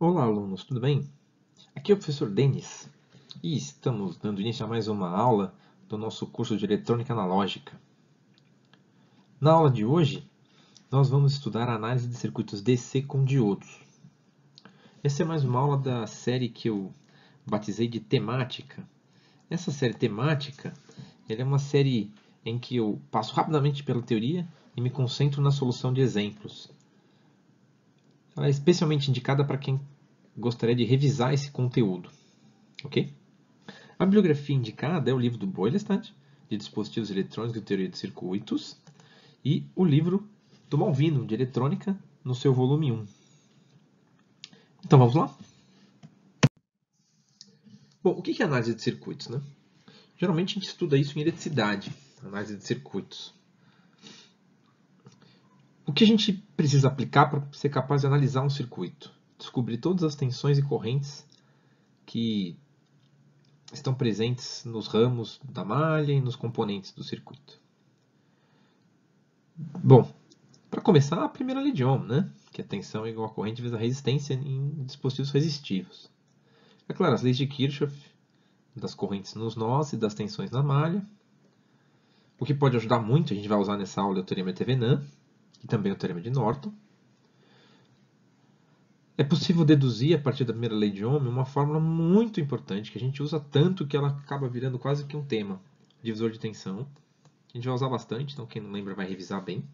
Olá, alunos, tudo bem? Aqui é o professor Denis e estamos dando início a mais uma aula do nosso curso de Eletrônica Analógica. Na aula de hoje, nós vamos estudar a análise de circuitos DC com diodos. Essa é mais uma aula da série que eu batizei de temática. Essa série temática é uma série em que eu passo rapidamente pela teoria e me concentro na solução de exemplos. Ela é especialmente indicada para quem gostaria de revisar esse conteúdo. Ok? A bibliografia indicada é o livro do Boylestad de Dispositivos Eletrônicos e Teoria de Circuitos, e o livro do Malvino, de Eletrônica, no seu volume 1. Então vamos lá? Bom, o que é análise de circuitos? Né? Geralmente a gente estuda isso em eletricidade, análise de circuitos. O que a gente precisa aplicar para ser capaz de analisar um circuito? Descobrir todas as tensões e correntes que estão presentes nos ramos da malha e nos componentes do circuito. Bom, para começar, a primeira lei de Ohm, né? que é tensão é igual a corrente vezes a resistência em dispositivos resistivos. É claro, as leis de Kirchhoff, das correntes nos nós e das tensões na malha. O que pode ajudar muito, a gente vai usar nessa aula, o teorema de Thevenin, e também o Teorema de Norton. É possível deduzir, a partir da primeira lei de Ohm, uma fórmula muito importante que a gente usa tanto que ela acaba virando quase que um tema. Divisor de tensão. A gente vai usar bastante, então quem não lembra vai revisar bem.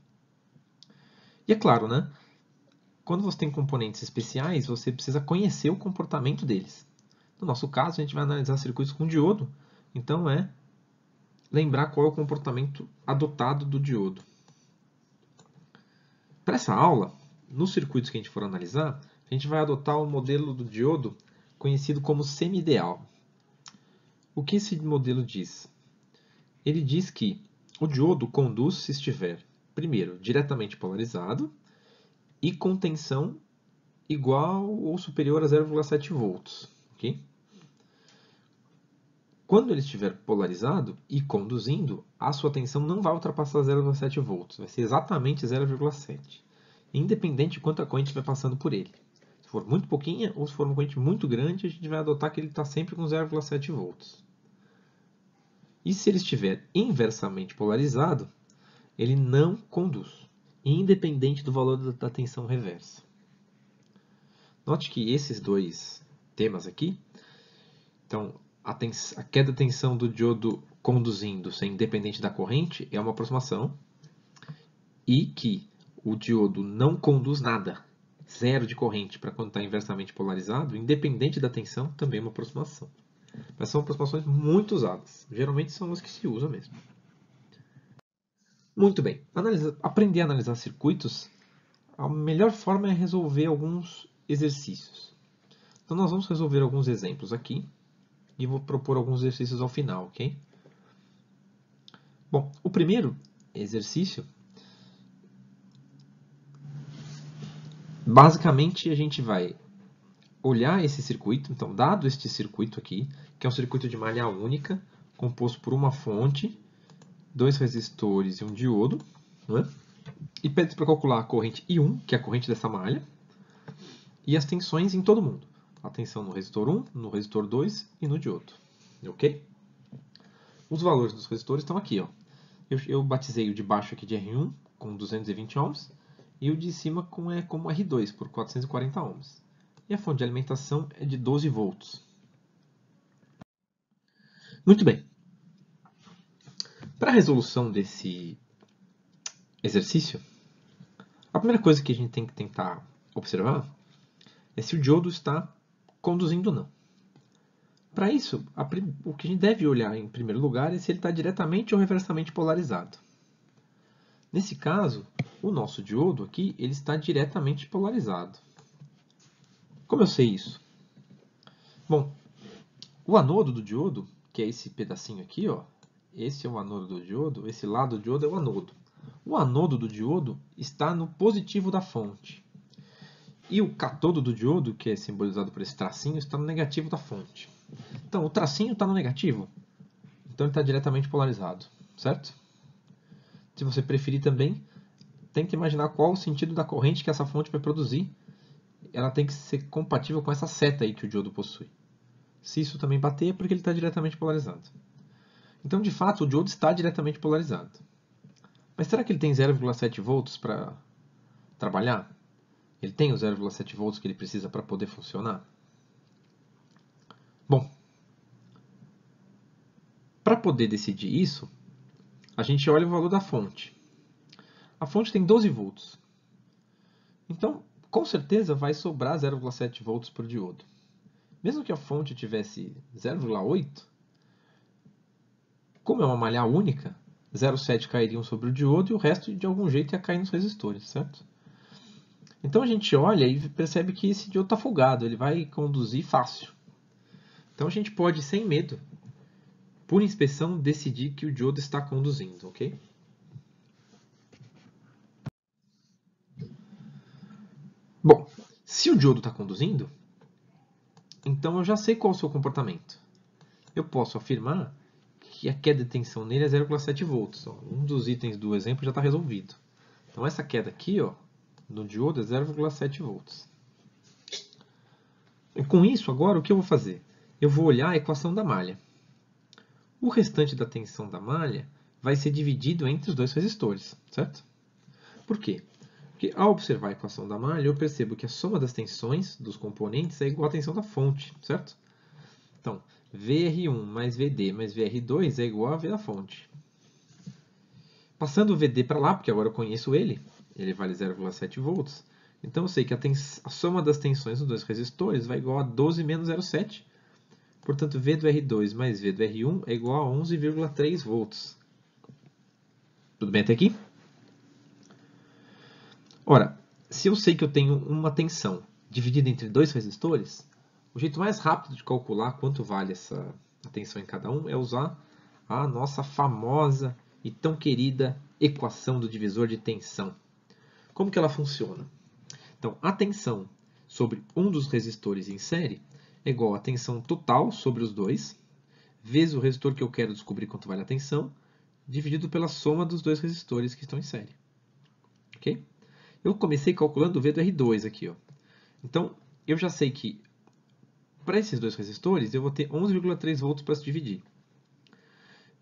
E é claro, né? Quando você tem componentes especiais, você precisa conhecer o comportamento deles. No nosso caso, a gente vai analisar circuitos com diodo, então é lembrar qual é o comportamento adotado do diodo. Para essa aula, nos circuitos que a gente for analisar, a gente vai adotar o um modelo do diodo conhecido como semi-ideal. O que esse modelo diz? Ele diz que o diodo conduz se estiver, primeiro, diretamente polarizado e com tensão igual ou superior a 0,7 volts. Okay? Quando ele estiver polarizado e conduzindo, a sua tensão não vai ultrapassar 0,7 volts, vai ser exatamente 0,7, independente de quanta corrente estiver passando por ele. Se for muito pouquinha ou se for uma corrente muito grande, a gente vai adotar que ele está sempre com 0,7 volts. E se ele estiver inversamente polarizado, ele não conduz, independente do valor da tensão reversa. Note que esses dois temas aqui, então a, a queda de tensão do diodo conduzindo, sem independente da corrente, é uma aproximação e que o diodo não conduz nada, zero de corrente para quando está inversamente polarizado, independente da tensão, também é uma aproximação. Mas são aproximações muito usadas, geralmente são as que se usam mesmo. Muito bem, Analisa, aprender a analisar circuitos, a melhor forma é resolver alguns exercícios. Então nós vamos resolver alguns exemplos aqui e vou propor alguns exercícios ao final, ok? Bom, o primeiro exercício, basicamente a gente vai olhar esse circuito, então dado este circuito aqui, que é um circuito de malha única, composto por uma fonte, dois resistores e um diodo, né? e pede para calcular a corrente I1, que é a corrente dessa malha, e as tensões em todo mundo atenção no resistor 1, no resistor 2 e no diodo, ok? Os valores dos resistores estão aqui, ó. Eu, eu batizei o de baixo aqui de R1 com 220 ohms e o de cima com, é, como R2 por 440 ohms. E a fonte de alimentação é de 12 volts. Muito bem. Para a resolução desse exercício, a primeira coisa que a gente tem que tentar observar é se o diodo está conduzindo não. Para isso, a, o que a gente deve olhar em primeiro lugar é se ele está diretamente ou reversamente polarizado. Nesse caso, o nosso diodo aqui ele está diretamente polarizado. Como eu sei isso? Bom, o anodo do diodo, que é esse pedacinho aqui, ó, esse é o anodo do diodo, esse lado do diodo é o anodo. O anodo do diodo está no positivo da fonte. E o catodo do diodo, que é simbolizado por esse tracinho, está no negativo da fonte. Então, o tracinho está no negativo, então ele está diretamente polarizado, certo? Se você preferir também, tem que imaginar qual o sentido da corrente que essa fonte vai produzir. Ela tem que ser compatível com essa seta aí que o diodo possui. Se isso também bater, é porque ele está diretamente polarizado. Então, de fato, o diodo está diretamente polarizado. Mas será que ele tem 0,7 volts para trabalhar? Ele tem os 0,7 volts que ele precisa para poder funcionar? Bom, para poder decidir isso, a gente olha o valor da fonte. A fonte tem 12 volts. Então, com certeza vai sobrar 0,7 volts por diodo. Mesmo que a fonte tivesse 0,8, como é uma malha única, 0,7 cairiam sobre o diodo e o resto de algum jeito ia cair nos resistores, certo? Então a gente olha e percebe que esse diodo está folgado, ele vai conduzir fácil. Então a gente pode, sem medo, por inspeção, decidir que o diodo está conduzindo, ok? Bom, se o diodo está conduzindo, então eu já sei qual é o seu comportamento. Eu posso afirmar que a queda de tensão nele é 0,7 volts. Ó. Um dos itens do exemplo já está resolvido. Então essa queda aqui ó, do diodo é 0,7 volts. Com isso, agora o que eu vou fazer? Eu vou olhar a equação da malha. O restante da tensão da malha vai ser dividido entre os dois resistores, certo? Por quê? Porque ao observar a equação da malha, eu percebo que a soma das tensões dos componentes é igual à tensão da fonte, certo? Então, VR1 mais VD mais VR2 é igual a V da fonte. Passando o VD para lá, porque agora eu conheço ele, ele vale 0,7 volts. Então eu sei que a, a, soma das tensões dos dois resistores vai igual a 12 menos 0,7. Portanto, V do R2 mais V do R1 é igual a 11,3 volts. Tudo bem até aqui? Ora, se eu sei que eu tenho uma tensão dividida entre dois resistores, o jeito mais rápido de calcular quanto vale essa tensão em cada um é usar a nossa famosa e tão querida equação do divisor de tensão. Como que ela funciona? Então, a tensão sobre um dos resistores em série é igual à tensão total sobre os dois, vezes o resistor que eu quero descobrir quanto vale a tensão, dividido pela soma dos dois resistores que estão em série. Ok? Eu comecei calculando o V do R2 aqui. Ó. Então, eu já sei que para esses dois resistores, eu vou ter 11,3 volts para se dividir.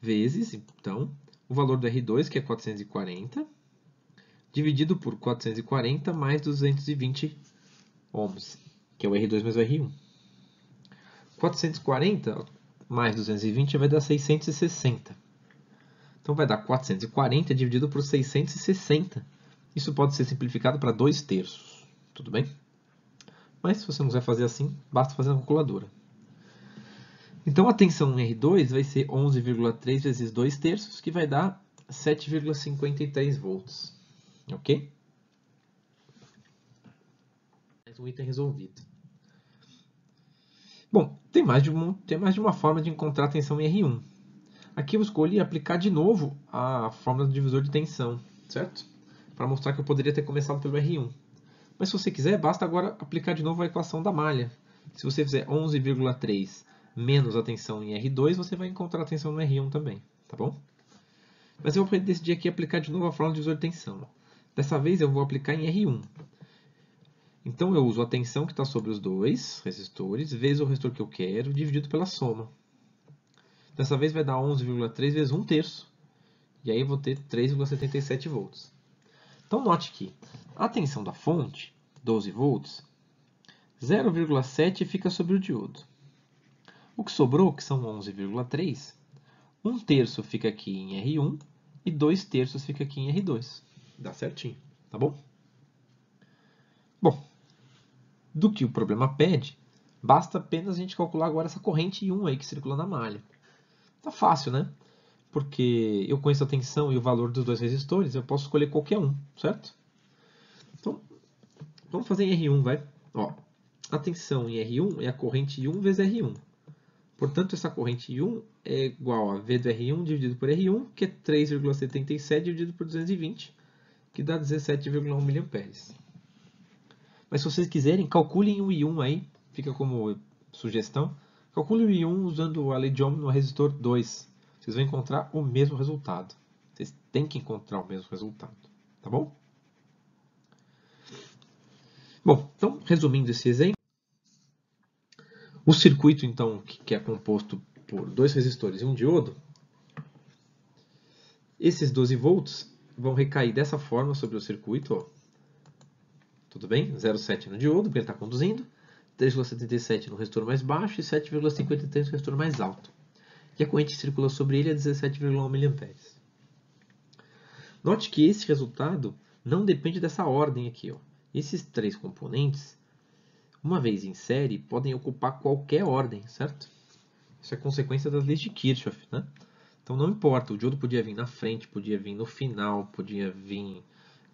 Vezes, então, o valor do R2, que é 440, dividido por 440 mais 220 ohms, que é o R2 mais o R1. 440 mais 220 vai dar 660. Então vai dar 440 dividido por 660. Isso pode ser simplificado para 2 terços, tudo bem? Mas se você não quiser fazer assim, basta fazer na calculadora. Então a tensão R2 vai ser 11,3 vezes 2 terços, que vai dar 7,53 volts. Ok? Mais um item resolvido. Bom, tem mais, de um, tem mais de uma forma de encontrar a tensão em R1. Aqui eu escolhi aplicar de novo a fórmula do divisor de tensão, certo? Para mostrar que eu poderia ter começado pelo R1. Mas se você quiser, basta agora aplicar de novo a equação da malha. Se você fizer 11,3 menos a tensão em R2, você vai encontrar a tensão no R1 também, tá bom? Mas eu vou decidir aqui aplicar de novo a fórmula do divisor de tensão. Dessa vez eu vou aplicar em R1. Então eu uso a tensão que está sobre os dois resistores, vezes o resistor que eu quero, dividido pela soma. Dessa vez vai dar 11,3 vezes 1 terço. E aí eu vou ter 3,77 volts. Então note que a tensão da fonte, 12 volts, 0,7 fica sobre o diodo. O que sobrou, que são 11,3, 1 terço fica aqui em R1 e 2 terços fica aqui em R2 dá certinho, tá bom? Bom, do que o problema pede, basta apenas a gente calcular agora essa corrente I1 aí que circula na malha. Tá fácil, né? Porque eu conheço a tensão e o valor dos dois resistores, eu posso escolher qualquer um, certo? Então, vamos fazer em R1, vai. Ó, a tensão em R1 é a corrente I1 vezes R1. Portanto, essa corrente I1 é igual a V do R1 dividido por R1, que é 3,77 dividido por 220, que dá 17,1 mA. Mas se vocês quiserem, calculem o I1 aí, fica como sugestão. Calcule o I1 usando a lei de Ohm no resistor 2. Vocês vão encontrar o mesmo resultado. Vocês têm que encontrar o mesmo resultado, tá bom? Bom, então, resumindo esse exemplo, o circuito, então, que é composto por dois resistores e um diodo, esses 12 volts vão recair dessa forma sobre o circuito. Ó. Tudo bem? 0,7 no diodo, porque ele está conduzindo. 3,77 no resistor mais baixo e 7,53 no resistor mais alto. E a corrente circula sobre ele a 17,1 mA. Note que esse resultado não depende dessa ordem aqui. Ó. Esses três componentes, uma vez em série, podem ocupar qualquer ordem, certo? Isso é consequência das leis de Kirchhoff, né? Então não importa, o diodo podia vir na frente, podia vir no final, podia vir.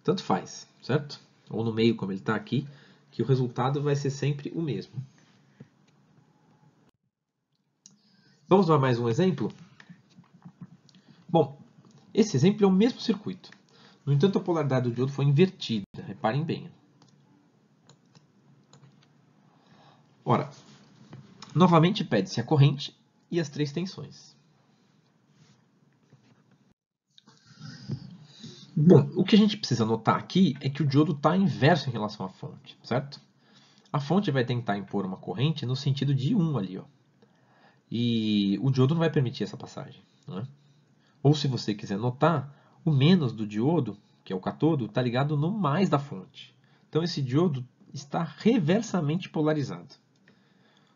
Tanto faz, certo? Ou no meio, como ele está aqui, que o resultado vai ser sempre o mesmo. Vamos dar mais um exemplo? Bom, esse exemplo é o mesmo circuito. No entanto, a polaridade do diodo foi invertida. Reparem bem. Ora, novamente pede-se a corrente e as três tensões. Bom, o que a gente precisa notar aqui é que o diodo está inverso em relação à fonte, certo? A fonte vai tentar impor uma corrente no sentido de 1 ali, ó. E o diodo não vai permitir essa passagem. Né? Ou se você quiser notar, o menos do diodo, que é o catodo, está ligado no mais da fonte. Então esse diodo está reversamente polarizado.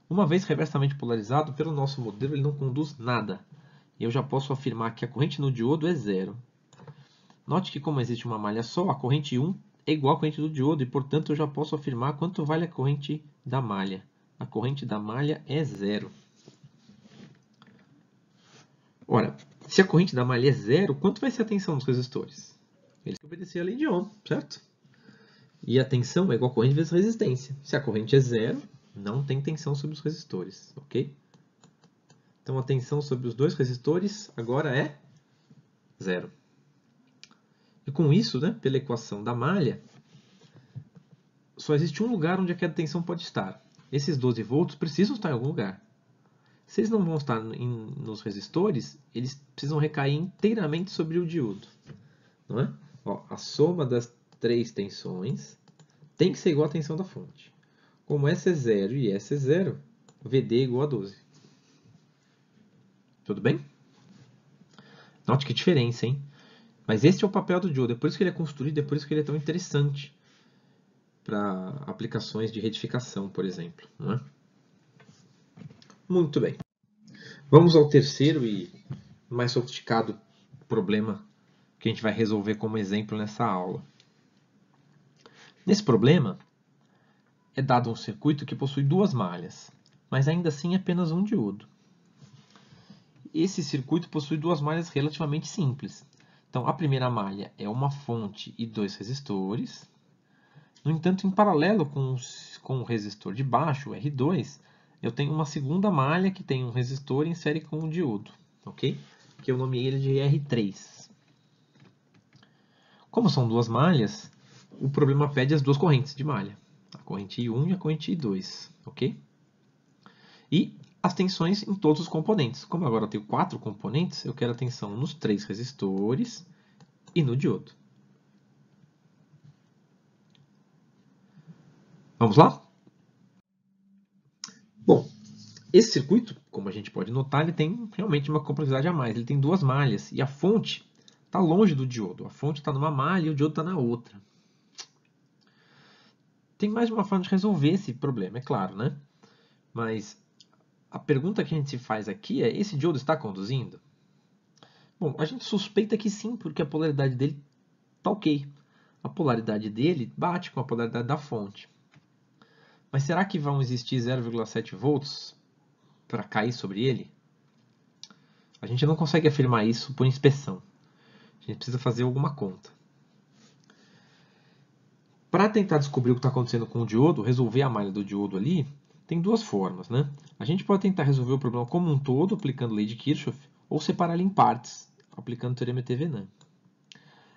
Uma vez reversamente polarizado, pelo nosso modelo ele não conduz nada. Eu já posso afirmar que a corrente no diodo é zero. Note que como existe uma malha só, a corrente 1 é igual à corrente do diodo e, portanto, eu já posso afirmar quanto vale a corrente da malha. A corrente da malha é zero. Ora, se a corrente da malha é zero, quanto vai ser a tensão dos resistores? Eles têm que obedecer a lei de Ohm, certo? E a tensão é igual à corrente vezes resistência. Se a corrente é zero, não tem tensão sobre os resistores, ok? Então a tensão sobre os dois resistores agora é zero. E com isso, né, pela equação da malha, só existe um lugar onde a queda de tensão pode estar. Esses 12 volts precisam estar em algum lugar. Se eles não vão estar em, nos resistores, eles precisam recair inteiramente sobre o diodo. Não é? Ó, a soma das três tensões tem que ser igual à tensão da fonte. Como S é zero e S é zero, VD é igual a 12. Tudo bem? Note que diferença, hein? Mas esse é o papel do Joe, é por isso que ele é construído, é por isso que ele é tão interessante para aplicações de retificação, por exemplo. É? Muito bem. Vamos ao terceiro e mais sofisticado problema que a gente vai resolver como exemplo nessa aula. Nesse problema, é dado um circuito que possui duas malhas, mas ainda assim é apenas um diodo. Esse circuito possui duas malhas relativamente simples, então, a primeira malha é uma fonte e dois resistores. No entanto, em paralelo com, com o resistor de baixo, o R2, eu tenho uma segunda malha que tem um resistor em série com um diodo, ok? Que eu nomeei ele de R3. Como são duas malhas, o problema pede as duas correntes de malha, a corrente I1 e a corrente I2, ok? E as tensões em todos os componentes. Como agora eu tenho quatro componentes, eu quero a tensão nos três resistores e no diodo. Vamos lá? Bom, esse circuito, como a gente pode notar, ele tem realmente uma complexidade a mais. Ele tem duas malhas e a fonte está longe do diodo. A fonte está numa malha e o diodo está na outra. Tem mais uma forma de resolver esse problema, é claro, né? Mas a pergunta que a gente se faz aqui é: esse diodo está conduzindo? Bom, a gente suspeita que sim, porque a polaridade dele está ok. A polaridade dele bate com a polaridade da fonte. Mas será que vão existir 0,7 volts para cair sobre ele? A gente não consegue afirmar isso por inspeção. A gente precisa fazer alguma conta. Para tentar descobrir o que está acontecendo com o diodo, resolver a malha do diodo ali, tem duas formas. Né? A gente pode tentar resolver o problema como um todo aplicando a lei de Kirchhoff ou separar ele em partes aplicando o teorema de Thevenin.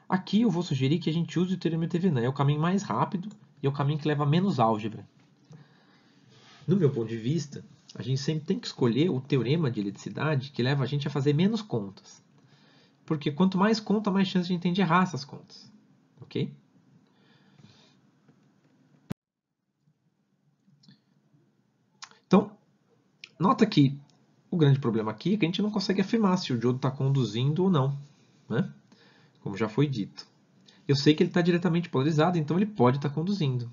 Aqui eu vou sugerir que a gente use o teorema de Thevenin. É o caminho mais rápido e é o caminho que leva a menos álgebra. No meu ponto de vista, a gente sempre tem que escolher o teorema de eletricidade que leva a gente a fazer menos contas. Porque quanto mais conta, mais chance a gente tem de errar essas contas. ok? Então, nota que o grande problema aqui é que a gente não consegue afirmar se o diodo está conduzindo ou não, né? como já foi dito. Eu sei que ele está diretamente polarizado, então ele pode estar tá conduzindo.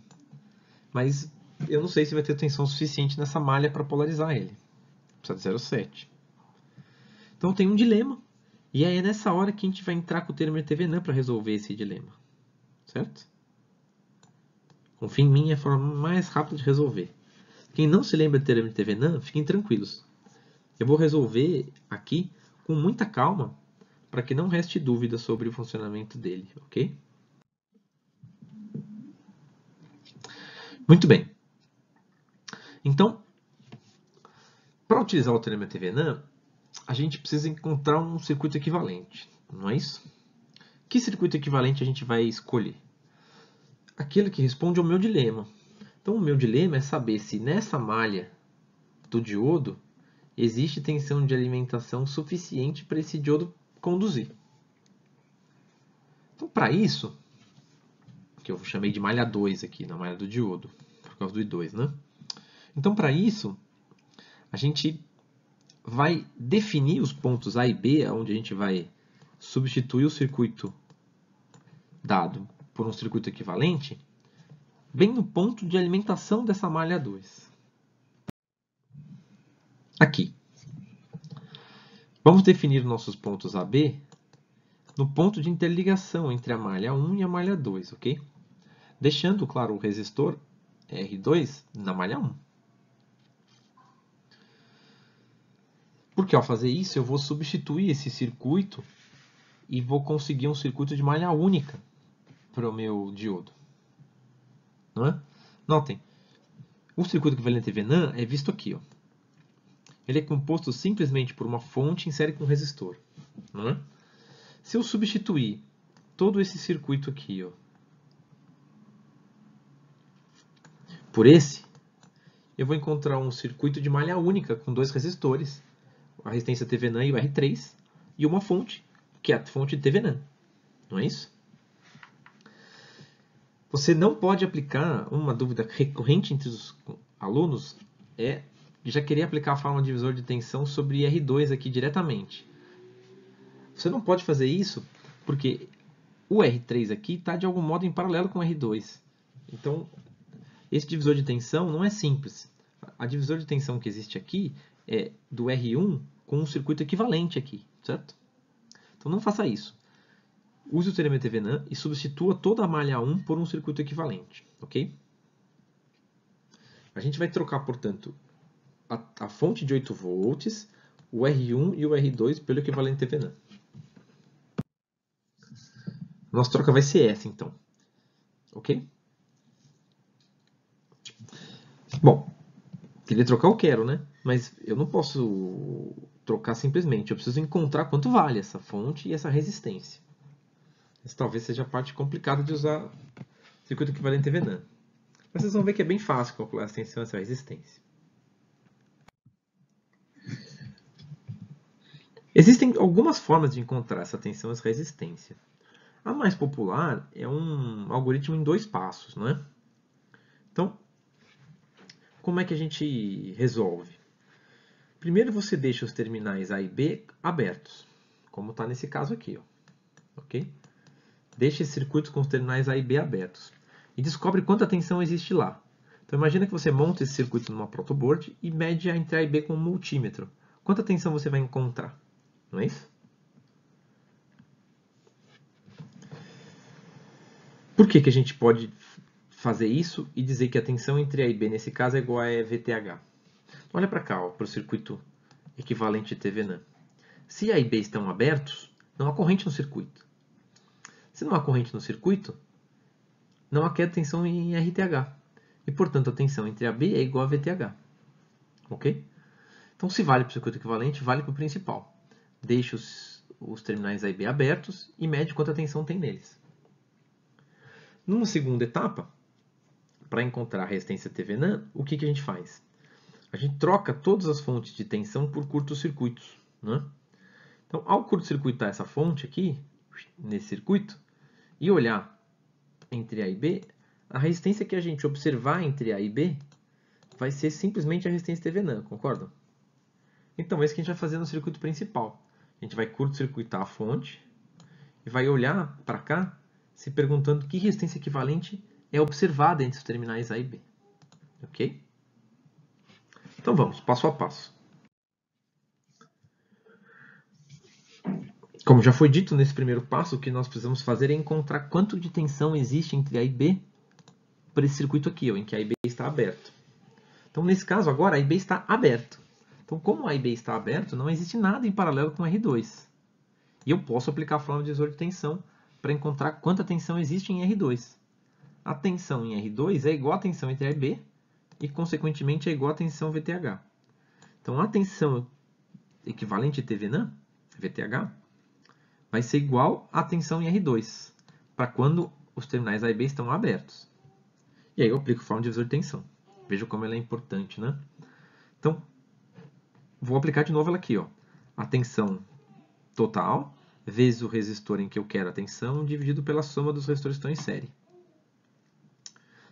Mas eu não sei se vai ter tensão suficiente nessa malha para polarizar ele. Precisa de 0,7. Então tem um dilema. E aí é nessa hora que a gente vai entrar com o termo TVNAM para resolver esse dilema. Certo? Confia em mim é a forma mais rápida de resolver. Quem não se lembra do Teorema de Thevenin, fiquem tranquilos. Eu vou resolver aqui com muita calma para que não reste dúvida sobre o funcionamento dele, ok? Muito bem. Então, para utilizar o Teorema de Thevenin, a gente precisa encontrar um circuito equivalente, não é isso? Que circuito equivalente a gente vai escolher? Aquele que responde ao meu dilema, então, o meu dilema é saber se nessa malha do diodo existe tensão de alimentação suficiente para esse diodo conduzir. Então, para isso, que eu chamei de malha 2 aqui, na malha do diodo, por causa do I2, né? Então, para isso, a gente vai definir os pontos A e B, onde a gente vai substituir o circuito dado por um circuito equivalente, bem no ponto de alimentação dessa malha 2. Aqui. Vamos definir nossos pontos AB no ponto de interligação entre a malha 1 e a malha 2, ok? Deixando, claro, o resistor R2 na malha 1. Porque ao fazer isso, eu vou substituir esse circuito e vou conseguir um circuito de malha única para o meu diodo. Não é? Notem, o circuito equivalente Venan é visto aqui. Ó. Ele é composto simplesmente por uma fonte em série com resistor. Não é? Se eu substituir todo esse circuito aqui ó, por esse, eu vou encontrar um circuito de malha única com dois resistores, a resistência TVNAN e o R3, e uma fonte, que é a fonte de TVNAN. Não é isso? Você não pode aplicar uma dúvida recorrente entre os alunos é já querer aplicar a forma divisor de tensão sobre R2 aqui diretamente. Você não pode fazer isso porque o R3 aqui está de algum modo em paralelo com o R2. Então, esse divisor de tensão não é simples. A divisor de tensão que existe aqui é do R1 com um circuito equivalente aqui, certo? Então não faça isso. Use o telemetria VNAN e substitua toda a malha 1 por um circuito equivalente, ok? A gente vai trocar, portanto, a, a fonte de 8 volts, o R1 e o R2 pelo equivalente TVNAN. Nossa troca vai ser essa, então. Ok? Bom, queria trocar, eu quero, né? Mas eu não posso trocar simplesmente. Eu preciso encontrar quanto vale essa fonte e essa resistência. Essa talvez seja a parte complicada de usar circuito equivalente VNAN. Mas vocês vão ver que é bem fácil calcular essa tensão é e essa resistência. Existem algumas formas de encontrar essa tensão e essa resistência. A mais popular é um algoritmo em dois passos, né? Então, como é que a gente resolve? Primeiro você deixa os terminais A e B abertos, como está nesse caso aqui. Ó. Ok? Deixe esse circuito com os terminais A e B abertos e descobre quanta tensão existe lá. Então imagina que você monta esse circuito numa protoboard e mede a entre A e B com um multímetro. Quanta tensão você vai encontrar? Não é isso? Por que, que a gente pode fazer isso e dizer que a tensão entre A e B nesse caso é igual a VTH? Olha para cá, para o circuito equivalente TVNAM. Se A e B estão abertos, não há corrente no circuito. Se não há corrente no circuito, não há queda de tensão em RTH. E, portanto, a tensão entre AB é igual a VTH. Ok? Então, se vale para o circuito equivalente, vale para o principal. Deixa os, os terminais A e B abertos e mede quanta tensão tem neles. Numa segunda etapa, para encontrar a resistência TVNAN, o que, que a gente faz? A gente troca todas as fontes de tensão por curtos-circuitos. Né? Então, ao curto-circuitar essa fonte aqui, nesse circuito, e olhar entre A e B, a resistência que a gente observar entre A e B vai ser simplesmente a resistência TVNAN, concordam? Então, é isso que a gente vai fazer no circuito principal. A gente vai curto-circuitar a fonte e vai olhar para cá se perguntando que resistência equivalente é observada entre os terminais A e B. Ok? Então vamos, passo a passo. como já foi dito nesse primeiro passo, o que nós precisamos fazer é encontrar quanto de tensão existe entre A e B para esse circuito aqui, ó, em que A e B está aberto. Então, nesse caso, agora, A e B está aberto. Então, como A e B está aberto, não existe nada em paralelo com R2. E eu posso aplicar a fórmula de divisor de tensão para encontrar quanta tensão existe em R2. A tensão em R2 é igual à tensão entre A e B e, consequentemente, é igual à tensão VTH. Então, a tensão equivalente a TVNAM, VTH, vai ser igual à tensão em R2, para quando os terminais A e B estão abertos. E aí eu aplico forma divisor de tensão. Veja como ela é importante, né? Então, vou aplicar de novo ela aqui, ó. A tensão total vezes o resistor em que eu quero a tensão dividido pela soma dos resistores que estão em série.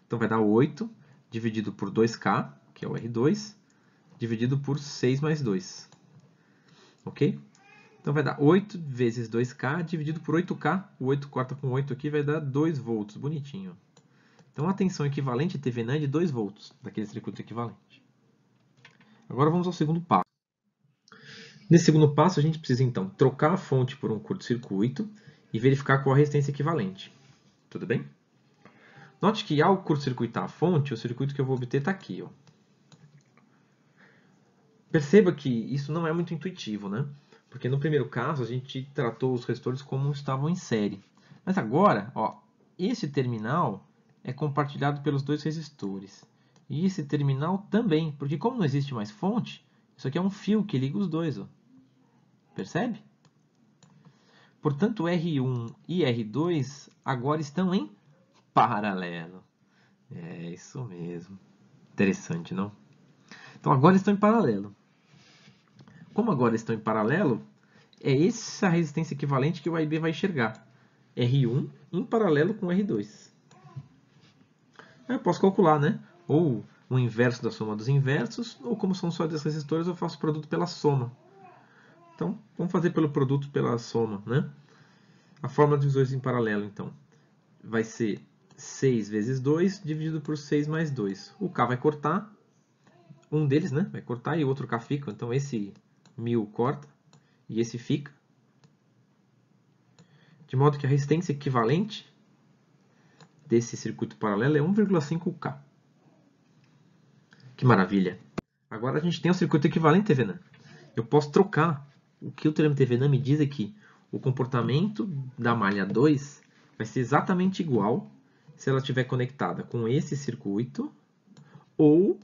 Então vai dar 8 dividido por 2K, que é o R2, dividido por 6 mais 2. Ok? Então vai dar 8 vezes 2K dividido por 8K. O 8 corta com 8 aqui, vai dar 2 volts. Bonitinho. Então a tensão equivalente a TVNAN é de 2 volts, daquele circuito equivalente. Agora vamos ao segundo passo. Nesse segundo passo, a gente precisa então trocar a fonte por um curto-circuito e verificar qual a resistência equivalente. Tudo bem? Note que ao curto-circuitar a fonte, o circuito que eu vou obter está aqui. Ó. Perceba que isso não é muito intuitivo, né? Porque no primeiro caso a gente tratou os resistores como estavam em série. Mas agora, ó, esse terminal é compartilhado pelos dois resistores. E esse terminal também, porque como não existe mais fonte, isso aqui é um fio que liga os dois. Ó. Percebe? Portanto, R1 e R2 agora estão em paralelo. É isso mesmo. Interessante, não? Então, agora estão em paralelo. Como agora estão em paralelo, é essa resistência equivalente que o A e B vai enxergar. R1 em paralelo com R2. Eu posso calcular, né? Ou o inverso da soma dos inversos, ou como são só dois resistores, eu faço produto pela soma. Então, vamos fazer pelo produto pela soma, né? A fórmula dos dois em paralelo, então, vai ser 6 vezes 2 dividido por 6 mais 2. O K vai cortar, um deles né, vai cortar e o outro K fica. Então, esse mil corta e esse fica. De modo que a resistência equivalente desse circuito paralelo é 1,5K. Que maravilha! Agora a gente tem um circuito equivalente TVNAM. Eu posso trocar. O que o teorema TVNAM me diz é que o comportamento da malha 2 vai ser exatamente igual se ela estiver conectada com esse circuito ou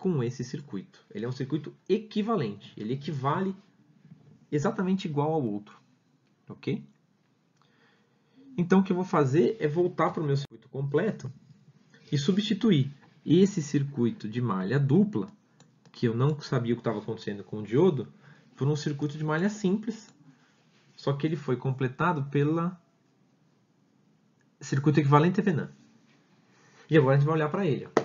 com esse circuito. Ele é um circuito equivalente, ele equivale exatamente igual ao outro, ok? Então, o que eu vou fazer é voltar para o meu circuito completo e substituir esse circuito de malha dupla, que eu não sabia o que estava acontecendo com o diodo, por um circuito de malha simples, só que ele foi completado pelo circuito equivalente a Venan. E agora a gente vai olhar para ele. Ó.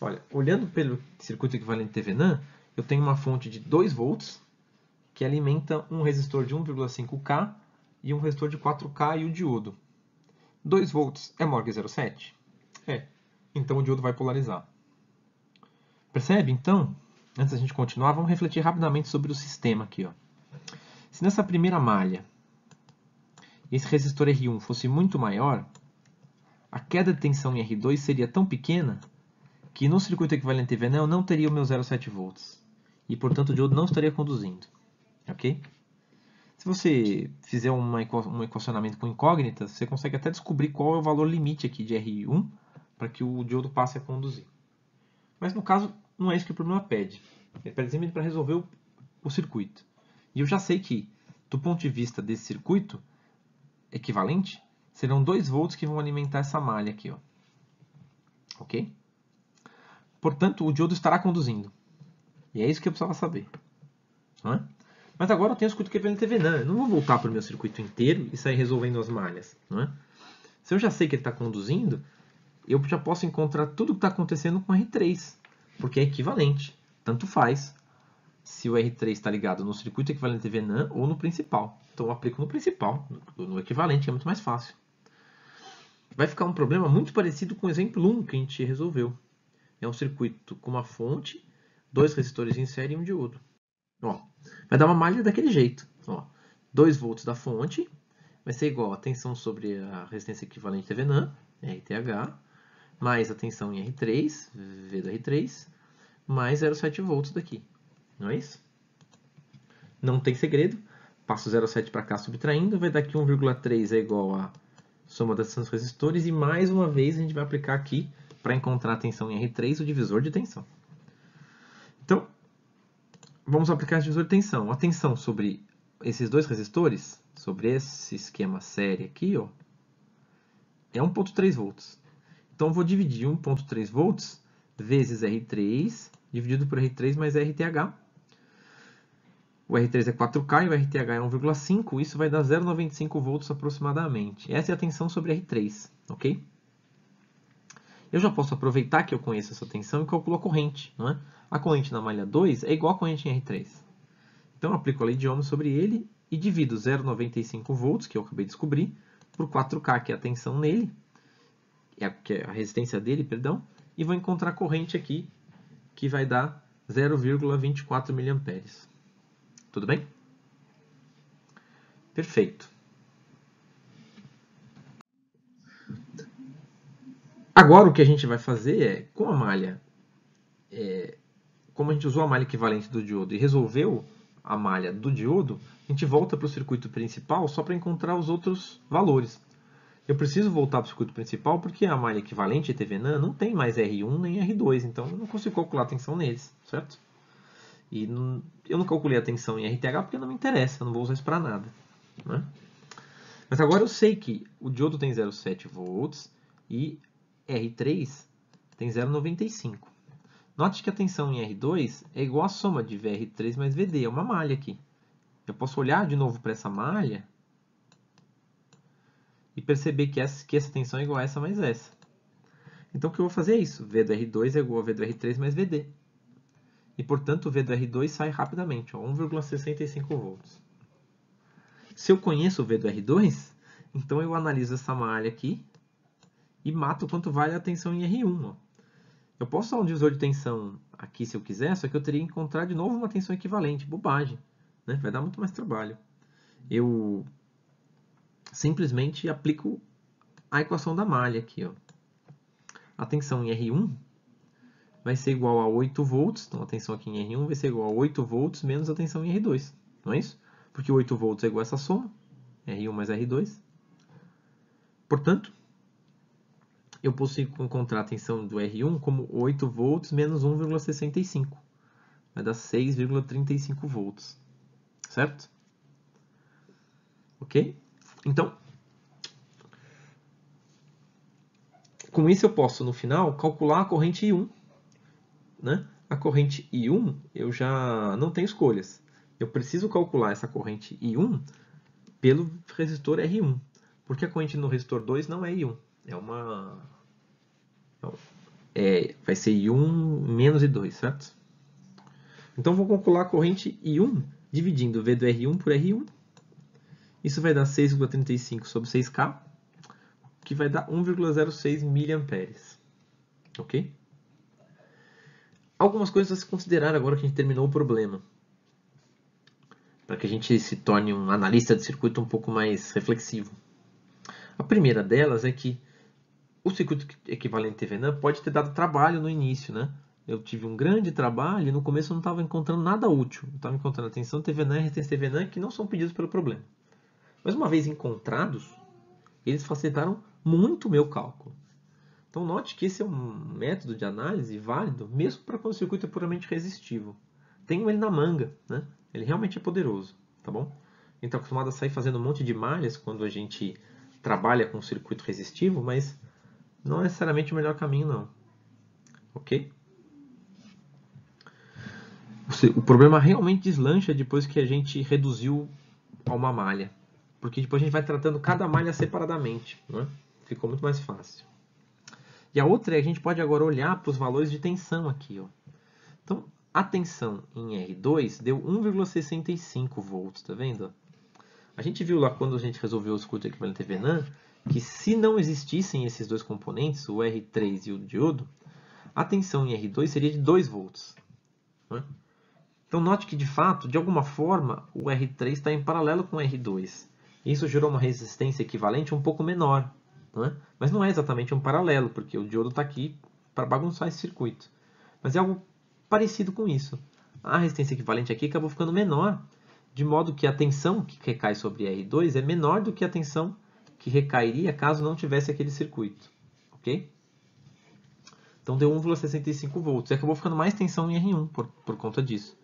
Olha, olhando pelo circuito equivalente de TVNAN, eu tenho uma fonte de 2 volts que alimenta um resistor de 1,5K e um resistor de 4K e o diodo. 2 volts é que 07? É. Então o diodo vai polarizar. Percebe? Então, antes da gente continuar, vamos refletir rapidamente sobre o sistema aqui. Ó. Se nessa primeira malha esse resistor R1 fosse muito maior, a queda de tensão em R2 seria tão pequena que no circuito equivalente EVN eu não teria o meu 0,7 volts e, portanto, o diodo não estaria conduzindo, ok? Se você fizer uma, um equacionamento com incógnitas, você consegue até descobrir qual é o valor limite aqui de R1 para que o diodo passe a conduzir. Mas no caso, não é isso que o problema pede. Ele pede simplesmente para resolver o, o circuito. E eu já sei que, do ponto de vista desse circuito equivalente, serão 2 volts que vão alimentar essa malha aqui. Ó. Ok? Portanto, o diodo estará conduzindo. E é isso que eu precisava saber. É? Mas agora eu tenho o circuito QPMTV. Não, eu não vou voltar para o meu circuito inteiro e sair resolvendo as malhas. É? Se eu já sei que ele está conduzindo, eu já posso encontrar tudo o que está acontecendo com R3. Porque é equivalente. Tanto faz se o R3 está ligado no circuito equivalente VNAN ou no principal. Então eu aplico no principal, no equivalente, que é muito mais fácil. Vai ficar um problema muito parecido com o exemplo 1 que a gente resolveu. É um circuito com uma fonte, dois resistores em série e um diodo. Ó, vai dar uma malha daquele jeito. Ó, 2 volts da fonte vai ser igual a tensão sobre a resistência equivalente Thevenin, RTH, mais a tensão em R3, V do R3, mais 0,7 volts daqui. Não é isso? Não tem segredo. Passo 0,7 para cá subtraindo, vai dar que 1,3 é igual a soma das resistores e mais uma vez a gente vai aplicar aqui para encontrar a tensão em R3, o divisor de tensão. Então, vamos aplicar esse divisor de tensão. A tensão sobre esses dois resistores, sobre esse esquema série aqui, ó, é 1.3 volts. Então, vou dividir 1.3 volts vezes R3, dividido por R3 mais RTH. O R3 é 4K e o RTH é 1,5, isso vai dar 0,95 volts aproximadamente. Essa é a tensão sobre R3, ok? eu já posso aproveitar que eu conheço essa tensão e calculo a corrente. Não é? A corrente na malha 2 é igual à corrente em R3. Então, eu aplico a lei de Ohm sobre ele e divido 0,95 volts, que eu acabei de descobrir, por 4K, que é a tensão nele, é, que é a resistência dele, perdão, e vou encontrar a corrente aqui, que vai dar 0,24 mA. Tudo bem? Perfeito. Agora o que a gente vai fazer é, com a malha, é, como a gente usou a malha equivalente do diodo e resolveu a malha do diodo, a gente volta para o circuito principal só para encontrar os outros valores. Eu preciso voltar para o circuito principal porque a malha equivalente de TVNAN não tem mais R1 nem R2, então eu não consigo calcular a tensão neles, certo? E não, eu não calculei a tensão em RTH porque não me interessa, eu não vou usar isso para nada. Né? Mas agora eu sei que o diodo tem 0,7 volts e R3 tem 0,95. Note que a tensão em R2 é igual à soma de VR3 mais VD, é uma malha aqui. Eu posso olhar de novo para essa malha e perceber que essa, que essa tensão é igual a essa mais essa. Então, o que eu vou fazer é isso. V do R2 é igual a V do R3 mais VD. E, portanto, o V do R2 sai rapidamente, 1,65 volts. Se eu conheço o V do R2, então eu analiso essa malha aqui e mato quanto vale a tensão em R1. Ó. Eu posso usar um divisor de tensão aqui se eu quiser, só que eu teria que encontrar de novo uma tensão equivalente. Bobagem. Né? Vai dar muito mais trabalho. Eu simplesmente aplico a equação da malha aqui. Ó. A tensão em R1 vai ser igual a 8 volts. Então, a tensão aqui em R1 vai ser igual a 8 volts menos a tensão em R2. Não é isso? Porque 8 volts é igual a essa soma. R1 mais R2. Portanto, eu posso encontrar a tensão do R1 como 8 volts menos 1,65. Vai dar 6,35 volts, certo? Ok? Então, com isso eu posso, no final, calcular a corrente I1. Né? A corrente I1 eu já não tenho escolhas. Eu preciso calcular essa corrente I1 pelo resistor R1, porque a corrente no resistor 2 não é I1. É uma. É, vai ser I1 menos I2, certo? Então vou calcular a corrente I1 dividindo V do R1 por R1. Isso vai dar 6,35 sobre 6K, que vai dar 1,06 miliamperes. Ok? Algumas coisas a se considerar agora que a gente terminou o problema. Para que a gente se torne um analista de circuito um pouco mais reflexivo. A primeira delas é que o circuito equivalente TVNAM pode ter dado trabalho no início, né? Eu tive um grande trabalho e no começo eu não estava encontrando nada útil. Eu estava encontrando atenção TVNAM e resistência TVNAM que não são pedidos pelo problema. Mas uma vez encontrados, eles facilitaram muito o meu cálculo. Então note que esse é um método de análise válido mesmo para quando o circuito é puramente resistivo. Tenho ele na manga, né? Ele realmente é poderoso, tá bom? A gente está acostumado a sair fazendo um monte de malhas quando a gente trabalha com circuito resistivo, mas não é necessariamente o melhor caminho, não. Ok? O problema realmente deslancha depois que a gente reduziu a uma malha. Porque depois a gente vai tratando cada malha separadamente. Né? Ficou muito mais fácil. E a outra é a gente pode agora olhar para os valores de tensão aqui. Ó. Então, a tensão em R2 deu 1,65 volts, tá vendo? A gente viu lá quando a gente resolveu o escudo equivalente Venan que se não existissem esses dois componentes, o R3 e o diodo, a tensão em R2 seria de 2 volts. Né? Então note que de fato, de alguma forma, o R3 está em paralelo com o R2. Isso gerou uma resistência equivalente um pouco menor, né? mas não é exatamente um paralelo, porque o diodo está aqui para bagunçar esse circuito. Mas é algo parecido com isso. A resistência equivalente aqui acabou ficando menor, de modo que a tensão que recai sobre R2 é menor do que a tensão que recairia caso não tivesse aquele circuito, ok? Então deu 1,65 volts e acabou ficando mais tensão em R1 por, por conta disso.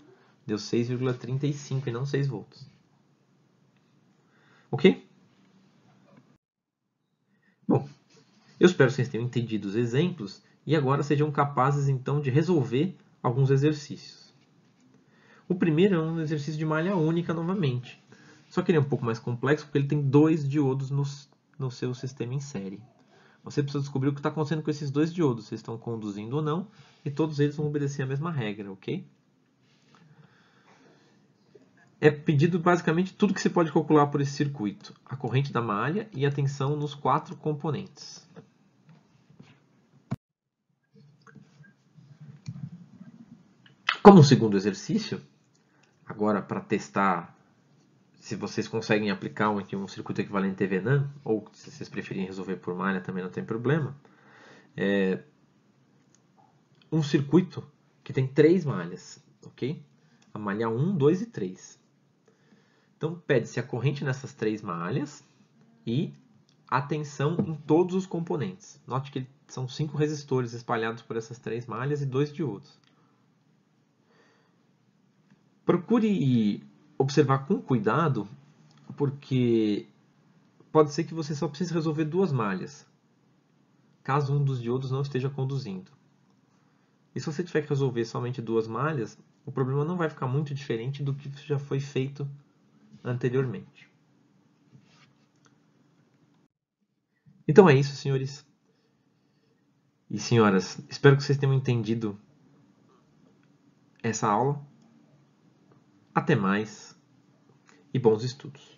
Deu 6,35 e não 6 volts. Ok? Bom, eu espero que vocês tenham entendido os exemplos e agora sejam capazes então de resolver alguns exercícios. O primeiro é um exercício de malha única novamente. Só que ele é um pouco mais complexo porque ele tem dois diodos no, no seu sistema em série. Você precisa descobrir o que está acontecendo com esses dois diodos, se estão conduzindo ou não, e todos eles vão obedecer a mesma regra, ok? É pedido basicamente tudo que se pode calcular por esse circuito, a corrente da malha e a tensão nos quatro componentes. Como segundo exercício, agora para testar se vocês conseguem aplicar um, um circuito equivalente TVNAN, ou se vocês preferirem resolver por malha também não tem problema, é um circuito que tem três malhas, ok? A malha 1, 2 e 3. Então, pede-se a corrente nessas três malhas e a tensão em todos os componentes. Note que são cinco resistores espalhados por essas três malhas e dois diodos. Procure observar com cuidado, porque pode ser que você só precise resolver duas malhas, caso um dos diodos não esteja conduzindo. E se você tiver que resolver somente duas malhas, o problema não vai ficar muito diferente do que já foi feito anteriormente. Então é isso, senhores e senhoras. Espero que vocês tenham entendido essa aula. Até mais e bons estudos!